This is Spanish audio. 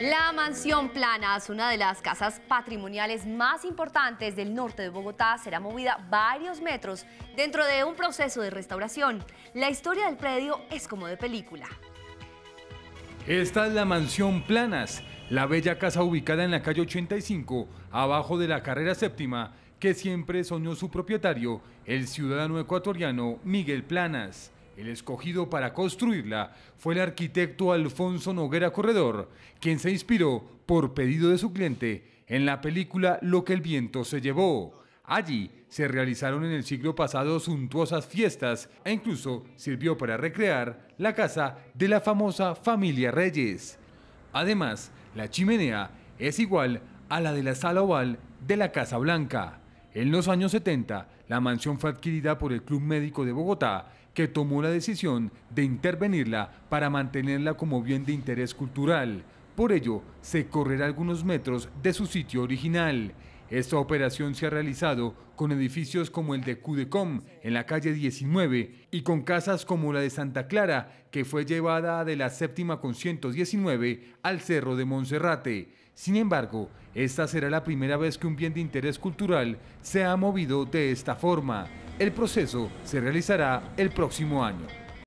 La mansión Planas, una de las casas patrimoniales más importantes del norte de Bogotá, será movida varios metros dentro de un proceso de restauración. La historia del predio es como de película. Esta es la mansión Planas, la bella casa ubicada en la calle 85, abajo de la carrera séptima, que siempre soñó su propietario, el ciudadano ecuatoriano Miguel Planas. El escogido para construirla fue el arquitecto Alfonso Noguera Corredor, quien se inspiró, por pedido de su cliente, en la película Lo que el viento se llevó. Allí se realizaron en el siglo pasado suntuosas fiestas e incluso sirvió para recrear la casa de la famosa familia Reyes. Además, la chimenea es igual a la de la sala oval de la Casa Blanca. En los años 70, la mansión fue adquirida por el Club Médico de Bogotá, que tomó la decisión de intervenirla para mantenerla como bien de interés cultural. Por ello, se correrá algunos metros de su sitio original. Esta operación se ha realizado con edificios como el de Cudecom en la calle 19 y con casas como la de Santa Clara, que fue llevada de la séptima con 119 al Cerro de Monserrate. Sin embargo, esta será la primera vez que un bien de interés cultural se ha movido de esta forma. El proceso se realizará el próximo año.